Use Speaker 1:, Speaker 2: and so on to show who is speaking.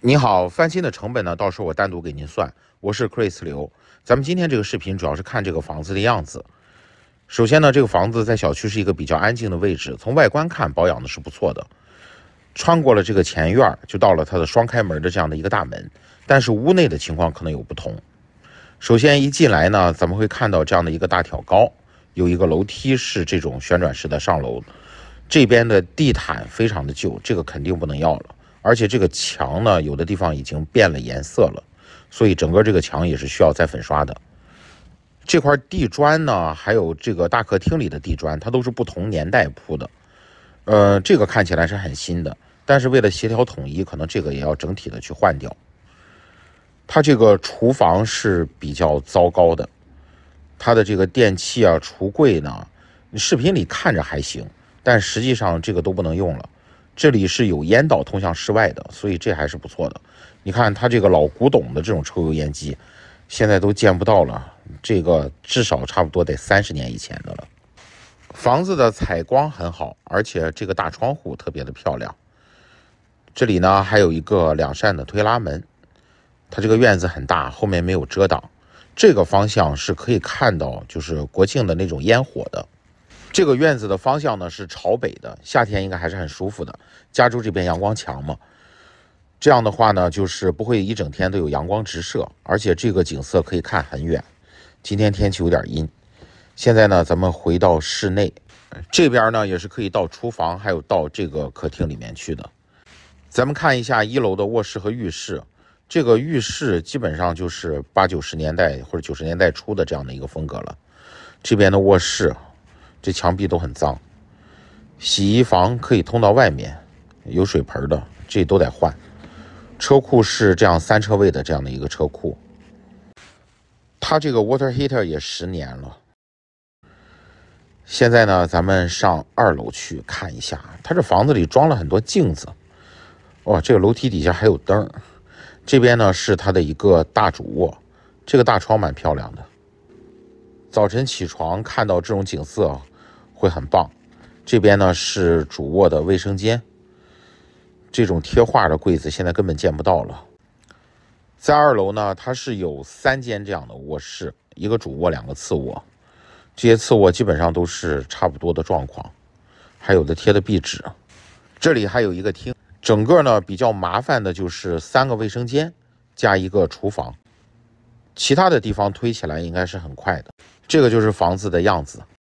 Speaker 1: 你好，翻新的成本呢？到时候我单独给您算。我是 Chris 刘，咱们今天这个视频主要是看这个房子的样子。首先呢，这个房子在小区是一个比较安静的位置，从外观看保养的是不错的。穿过了这个前院，就到了它的双开门的这样的一个大门，但是屋内的情况可能有不同。首先一进来呢，咱们会看到这样的一个大挑高，有一个楼梯是这种旋转式的上楼。这边的地毯非常的旧，这个肯定不能要了。而且这个墙呢，有的地方已经变了颜色了，所以整个这个墙也是需要再粉刷的。这块地砖呢，还有这个大客厅里的地砖，它都是不同年代铺的。呃，这个看起来是很新的，但是为了协调统一，可能这个也要整体的去换掉。它这个厨房是比较糟糕的，它的这个电器啊、橱柜呢，视频里看着还行，但实际上这个都不能用了。这里是有烟道通向室外的，所以这还是不错的。你看它这个老古董的这种抽油烟机，现在都见不到了，这个至少差不多得三十年以前的了。房子的采光很好，而且这个大窗户特别的漂亮。这里呢还有一个两扇的推拉门，它这个院子很大，后面没有遮挡，这个方向是可以看到就是国庆的那种烟火的。这个院子的方向呢是朝北的，夏天应该还是很舒服的。加州这边阳光强嘛，这样的话呢，就是不会一整天都有阳光直射，而且这个景色可以看很远。今天天气有点阴。现在呢，咱们回到室内，这边呢也是可以到厨房，还有到这个客厅里面去的。咱们看一下一楼的卧室和浴室。这个浴室基本上就是八九十年代或者九十年代初的这样的一个风格了。这边的卧室。这墙壁都很脏，洗衣房可以通到外面，有水盆的，这都得换。车库是这样三车位的这样的一个车库，它这个 water heater 也十年了。现在呢，咱们上二楼去看一下，它这房子里装了很多镜子。哇，这个楼梯底下还有灯。这边呢是它的一个大主卧，这个大窗蛮漂亮的。早晨起床看到这种景色，会很棒。这边呢是主卧的卫生间，这种贴画的柜子现在根本见不到了。在二楼呢，它是有三间这样的卧室，一个主卧，两个次卧。这些次卧基本上都是差不多的状况，还有的贴的壁纸。这里还有一个厅，整个呢比较麻烦的就是三个卫生间加一个厨房。其他的地方推起来应该是很快的，这个就是房子的样子。